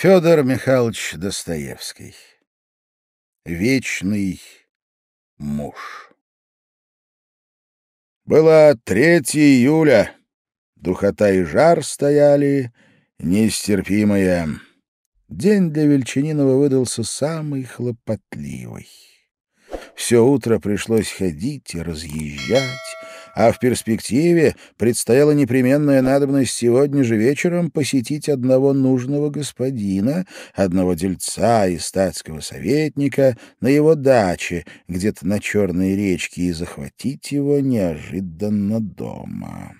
Федор Михайлович Достоевский. Вечный муж. Было 3 июля. Духота и жар стояли нестерпимые. День для Вельчининова выдался самый хлопотливый. Все утро пришлось ходить и разъезжать, а в перспективе предстояла непременная надобность сегодня же вечером посетить одного нужного господина, одного дельца и статского советника на его даче, где-то на Черной речке, и захватить его неожиданно дома.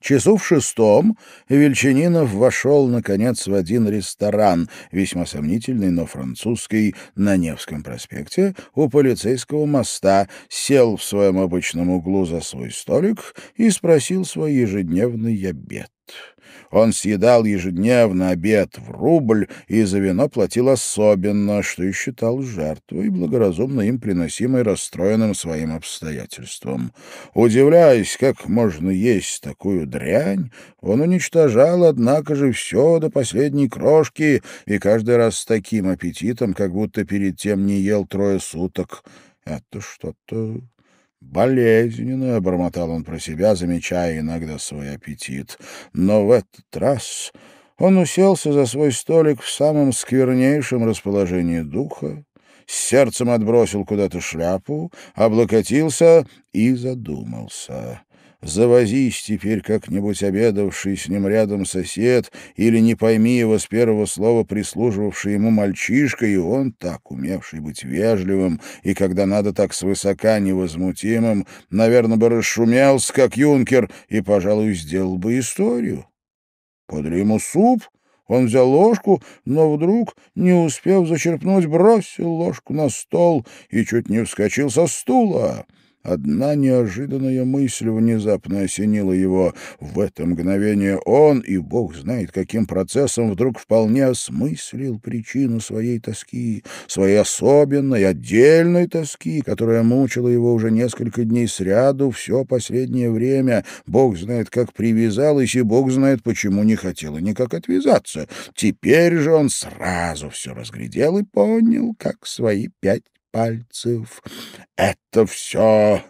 Часу в шестом Вельчининов вошел, наконец, в один ресторан, весьма сомнительный, но французский, на Невском проспекте, у полицейского моста, сел в своем обычном углу за свой столик и спросил свой ежедневный обед. Он съедал ежедневно обед в рубль и за вино платил особенно, что и считал жертвой, благоразумно им приносимой расстроенным своим обстоятельством. Удивляясь, как можно есть такую дрянь, он уничтожал, однако же, все до последней крошки и каждый раз с таким аппетитом, как будто перед тем не ел трое суток. Это что-то «Болезненно», — бормотал он про себя, замечая иногда свой аппетит. Но в этот раз он уселся за свой столик в самом сквернейшем расположении духа, сердцем отбросил куда-то шляпу, облокотился и задумался. Завозись теперь как-нибудь обедавший с ним рядом сосед или, не пойми его с первого слова, прислуживавший ему мальчишка, и он, так умевший быть вежливым и, когда надо, так свысока невозмутимым, наверное, бы расшумелся, как юнкер, и, пожалуй, сделал бы историю. Подали ему суп — он взял ложку, но вдруг, не успев зачерпнуть, бросил ложку на стол и чуть не вскочил со стула. Одна неожиданная мысль внезапно осенила его. В это мгновение он, и бог знает каким процессом, вдруг вполне осмыслил причину своей тоски, своей особенной, отдельной тоски, которая мучила его уже несколько дней сряду все последнее время. Бог знает, как привязалась, и бог знает, почему не хотела никак отвязаться. Теперь же он сразу все разглядел и понял, как свои пять пальцев. «Это все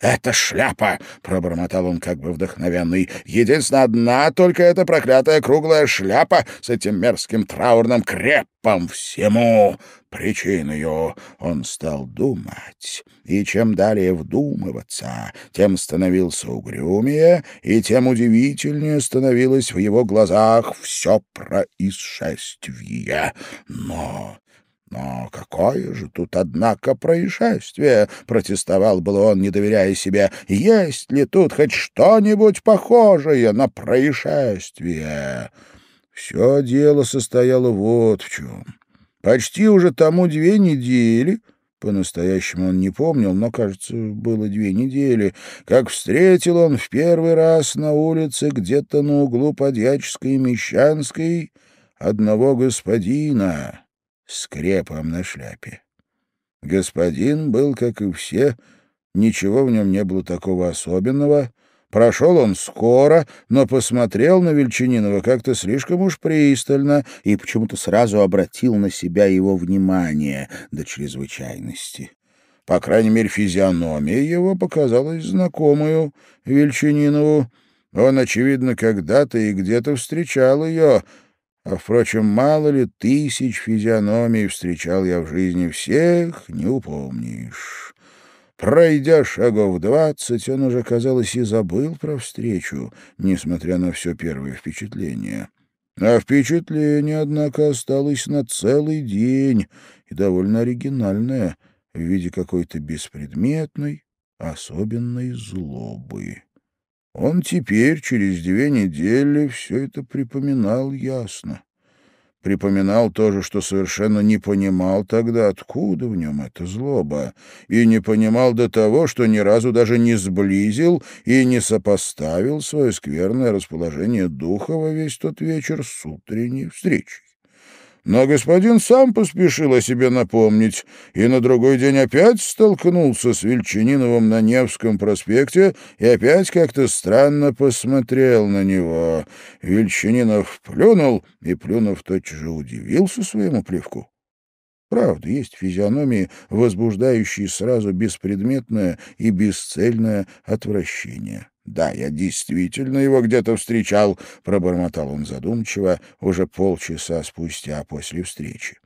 «Это шляпа!» — пробормотал он как бы вдохновенный. «Единственно одна только эта проклятая круглая шляпа с этим мерзким траурным крепом всему причиною!» Он стал думать, и чем далее вдумываться, тем становился угрюмее, и тем удивительнее становилось в его глазах все происшествие. Но «Но какое же тут, однако, происшествие?» — протестовал был он, не доверяя себе. «Есть ли тут хоть что-нибудь похожее на происшествие?» Все дело состояло вот в чем. Почти уже тому две недели, по-настоящему он не помнил, но, кажется, было две недели, как встретил он в первый раз на улице где-то на углу Подьяческой и Мещанской одного господина скрепом на шляпе. Господин был, как и все, ничего в нем не было такого особенного. Прошел он скоро, но посмотрел на Вельчининова как-то слишком уж пристально и почему-то сразу обратил на себя его внимание до чрезвычайности. По крайней мере, физиономия его показалась знакомую Вельчининову. Он, очевидно, когда-то и где-то встречал ее — а, впрочем, мало ли тысяч физиономий встречал я в жизни всех, не упомнишь. Пройдя шагов двадцать, он уже, казалось, и забыл про встречу, несмотря на все первое впечатление. А впечатление, однако, осталось на целый день и довольно оригинальное в виде какой-то беспредметной, особенной злобы. Он теперь, через две недели, все это припоминал ясно. Припоминал тоже, что совершенно не понимал тогда, откуда в нем эта злоба, и не понимал до того, что ни разу даже не сблизил и не сопоставил свое скверное расположение духа во весь тот вечер с утренней встречей. Но господин сам поспешил о себе напомнить и на другой день опять столкнулся с Вельчининовым на Невском проспекте и опять как-то странно посмотрел на него. Вельчининов плюнул и, плюнув, тотчас же удивился своему плевку. Правда, есть физиономии, возбуждающие сразу беспредметное и бесцельное отвращение. «Да, я действительно его где-то встречал», — пробормотал он задумчиво уже полчаса спустя после встречи.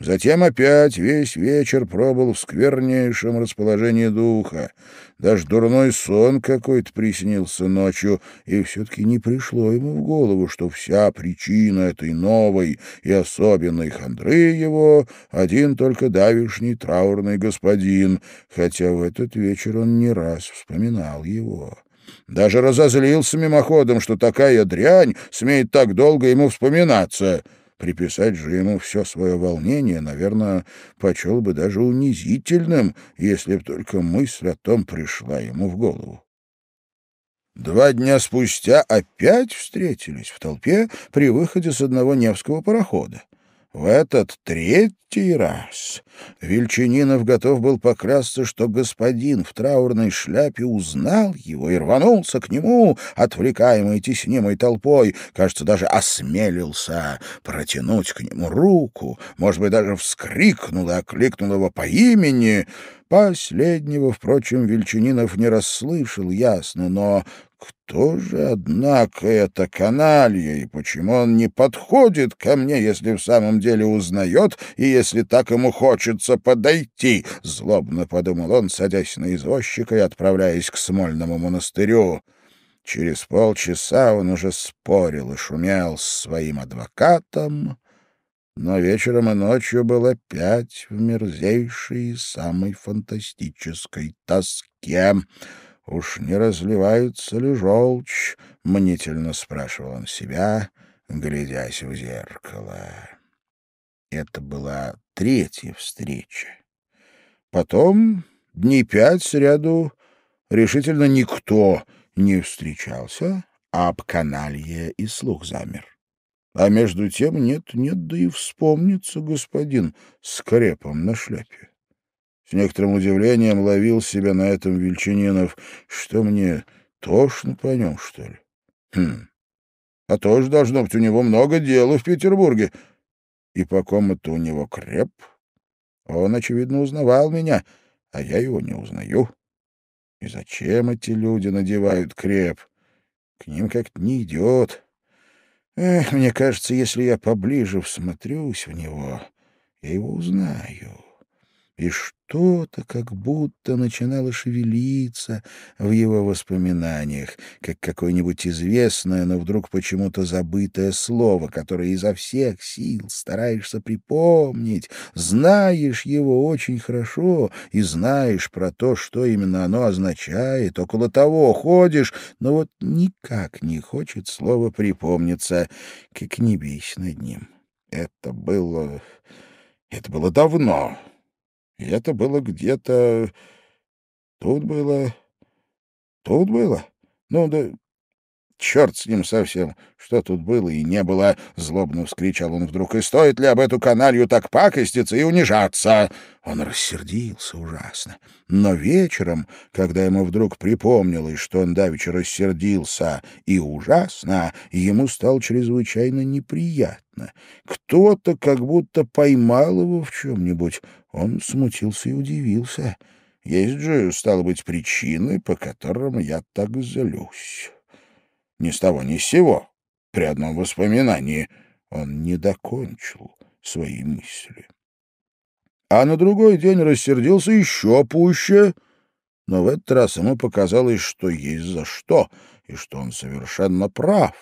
Затем опять весь вечер пробыл в сквернейшем расположении духа. Даже дурной сон какой-то приснился ночью, и все-таки не пришло ему в голову, что вся причина этой новой и особенной хандры его — один только давишний траурный господин, хотя в этот вечер он не раз вспоминал его. Даже разозлился мимоходом, что такая дрянь смеет так долго ему вспоминаться. Приписать же ему все свое волнение, наверное, почел бы даже унизительным, если б только мысль о том пришла ему в голову. Два дня спустя опять встретились в толпе при выходе с одного Невского парохода. В этот третий раз Вельчининов готов был поклясться, что господин в траурной шляпе узнал его и рванулся к нему, отвлекаемый теснимой толпой, кажется, даже осмелился протянуть к нему руку, может быть, даже вскрикнул и окликнул его по имени — Последнего, впрочем, Вельчининов не расслышал ясно, но кто же, однако, это каналья, и почему он не подходит ко мне, если в самом деле узнает, и если так ему хочется подойти? Злобно подумал он, садясь на извозчика и отправляясь к Смольному монастырю. Через полчаса он уже спорил и шумел с своим адвокатом, но вечером и ночью был опять в мерзейшей и самой фантастической тоске — Уж не разливается ли желчь? — мнительно спрашивал он себя, глядясь в зеркало. Это была третья встреча. Потом дней пять сряду решительно никто не встречался, а об каналье и слух замер. А между тем нет-нет, да и вспомнится господин с крепом на шляпе. С некоторым удивлением ловил себя на этом Вельчининов. Что мне, тошно по нем, что ли? Хм. А тоже, должно быть, у него много дела в Петербурге. И по ком это у него креп? Он, очевидно, узнавал меня, а я его не узнаю. И зачем эти люди надевают креп? К ним как-то не идет. Эх, мне кажется, если я поближе всмотрюсь в него, я его узнаю» и что-то как будто начинало шевелиться в его воспоминаниях, как какое-нибудь известное, но вдруг почему-то забытое слово, которое изо всех сил стараешься припомнить, знаешь его очень хорошо и знаешь про то, что именно оно означает, около того ходишь, но вот никак не хочет слово припомниться, как не бейся над ним. Это было... это было давно, и это было где-то... Тут было... Тут было? Ну, да «Черт с ним совсем! Что тут было и не было!» — злобно вскричал он вдруг. «И стоит ли об эту каналью так пакоститься и унижаться?» Он рассердился ужасно. Но вечером, когда ему вдруг припомнилось, что он давеча рассердился и ужасно, ему стало чрезвычайно неприятно. Кто-то как будто поймал его в чем-нибудь. Он смутился и удивился. «Есть же, стало быть, причины, по которым я так злюсь» ни с того ни с сего, при одном воспоминании, он не докончил свои мысли. А на другой день рассердился еще пуще, но в этот раз ему показалось, что есть за что, и что он совершенно прав.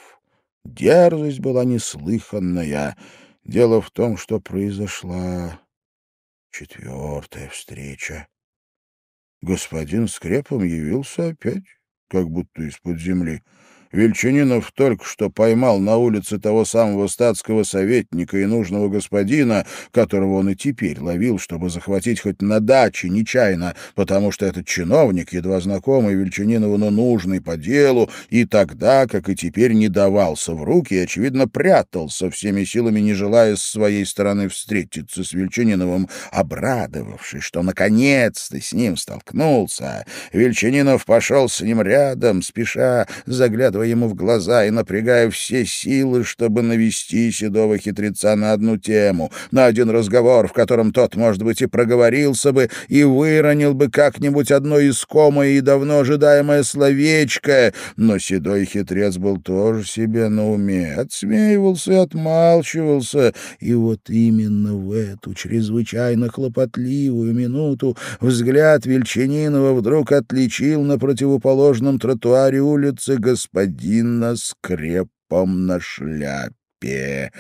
Дерзость была неслыханная. Дело в том, что произошла четвертая встреча. Господин Скрепом явился опять, как будто из-под земли. Вельчининов только что поймал на улице того самого статского советника и нужного господина, которого он и теперь ловил, чтобы захватить хоть на даче нечаянно, потому что этот чиновник, едва знакомый Вельчининову, но нужный по делу, и тогда, как и теперь, не давался в руки и, очевидно, прятался всеми силами, не желая с своей стороны встретиться с Вельчининовым, обрадовавшись, что наконец-то с ним столкнулся. Вельчининов пошел с ним рядом, спеша, заглядывая заглядывая ему в глаза и напрягая все силы, чтобы навести седого хитреца на одну тему, на один разговор, в котором тот, может быть, и проговорился бы, и выронил бы как-нибудь одно искомое и давно ожидаемое словечко. Но седой хитрец был тоже себе на уме, отсмеивался и отмалчивался. И вот именно в эту чрезвычайно хлопотливую минуту взгляд Вельчининова вдруг отличил на противоположном тротуаре улицы господина господина с крепом на шляпе.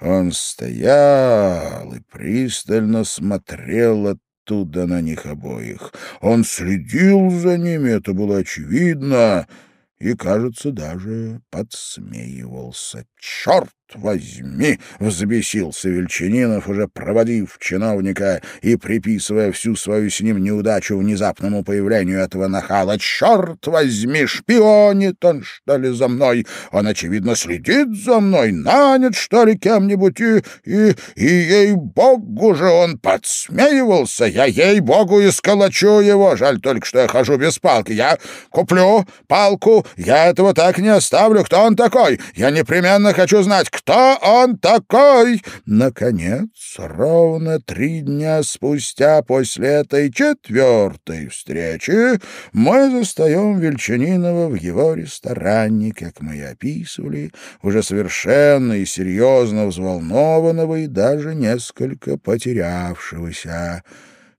Он стоял и пристально смотрел оттуда на них обоих. Он следил за ними, это было очевидно, и, кажется, даже подсмеивался. «Черт возьми!» — взбесился Вельчининов, уже проводив чиновника и приписывая всю свою с ним неудачу внезапному появлению этого нахала. «Черт возьми! Шпионит он, что ли, за мной? Он, очевидно, следит за мной, нанят, что ли, кем-нибудь, и, и, и ей-богу же он подсмеивался! Я, ей-богу, и его! Жаль только, что я хожу без палки. Я куплю палку, я этого так не оставлю. Кто он такой? Я непременно хочу знать, кто кто он такой? Наконец, ровно три дня спустя после этой четвертой встречи мы застаем Вельчанинова в его ресторане, как мы и описывали, уже совершенно и серьезно взволнованного и даже несколько потерявшегося.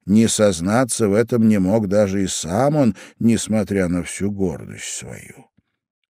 Не сознаться в этом не мог даже и сам он, несмотря на всю гордость свою.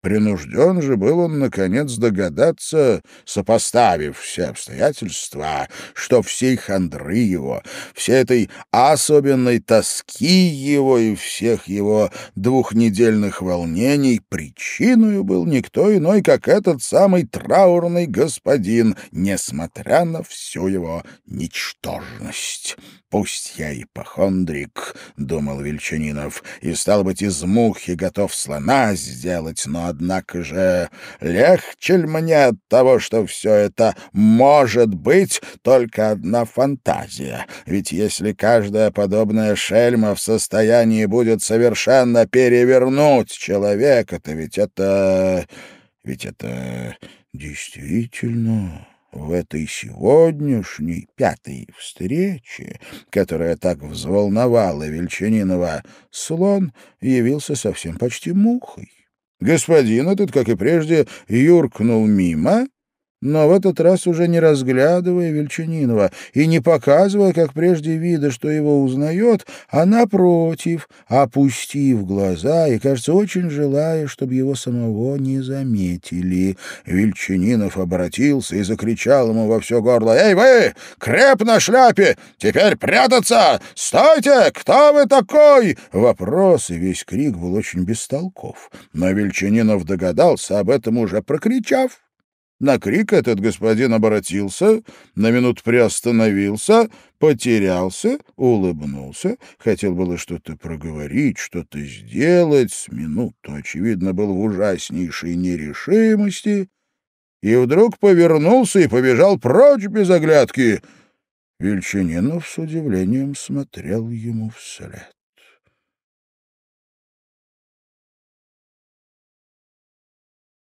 Принужден же был он, наконец, догадаться, сопоставив все обстоятельства, что всей хандры его, всей этой особенной тоски его и всех его двухнедельных волнений причиной был никто иной, как этот самый траурный господин, несмотря на всю его ничтожность. «Пусть я и похондрик», — думал Вельчанинов, — «и, стал быть, из мухи готов слона сделать, но Однако же легче ли мне от того, что все это может быть только одна фантазия? Ведь если каждая подобная шельма в состоянии будет совершенно перевернуть человека, то ведь это... ведь это действительно в этой сегодняшней пятой встрече, которая так взволновала Вельчининова, слон явился совсем почти мухой. Господин этот, как и прежде, юркнул мимо но в этот раз уже не разглядывая Вельчининова и не показывая, как прежде вида, что его узнает, а напротив, опустив глаза и, кажется, очень желая, чтобы его самого не заметили. Вельчининов обратился и закричал ему во все горло. «Эй вы, креп на шляпе! Теперь прятаться! Стойте! Кто вы такой?» Вопрос и весь крик был очень бестолков, но Вельчининов догадался об этом уже прокричав. На крик этот господин обратился, на минут приостановился, потерялся, улыбнулся, хотел было что-то проговорить, что-то сделать, с минуту, очевидно, был в ужаснейшей нерешимости, и вдруг повернулся и побежал прочь без оглядки. Вельчининов с удивлением смотрел ему вслед.